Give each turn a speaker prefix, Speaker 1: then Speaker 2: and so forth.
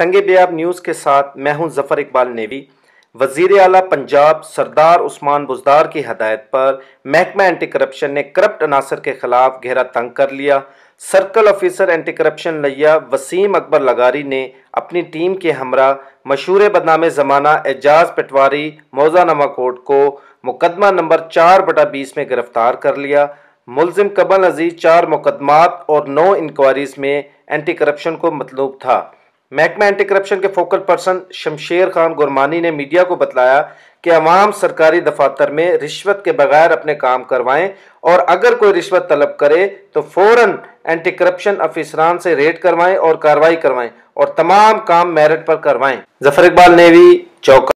Speaker 1: संग बेआब न्यूज़ के साथ मैं हूं जफ़र इकबाल नेवी वजीर अला पंजाब सरदार उस्मान बुजदार की हदायत पर महकमा एंटी करप्शन ने करप्ट अनासर के खिलाफ गहरा तंग कर लिया सर्कल ऑफिसर एंटी करप्शन लिया वसीम अकबर लगारी ने अपनी टीम के हमरा मशहूर बदनाम ज़माना एजाज पटवारी मौजानामा कोर्ट को मुकदमा नंबर चार बटा बीस में गिरफ्तार कर लिया मुलजिम कबल अजीज चार मुकदमात और नौ इंक्वायरीज़ में एंटी करप्शन को मतलूब था महकमा एंटी करप्शन के फोकल पर्सन शमशेर खान गुरमानी ने मीडिया को बतलाया कि अवाम सरकारी दफातर में रिश्वत के बगैर अपने काम करवाएं और अगर कोई रिश्वत तलब करे तो फौरन एंटी करप्शन अफिसरान
Speaker 2: से रेड करवाएं और कार्रवाई करवाएं और तमाम काम मेरिट पर करवाएं
Speaker 3: जफर इकबाल नेवी चौका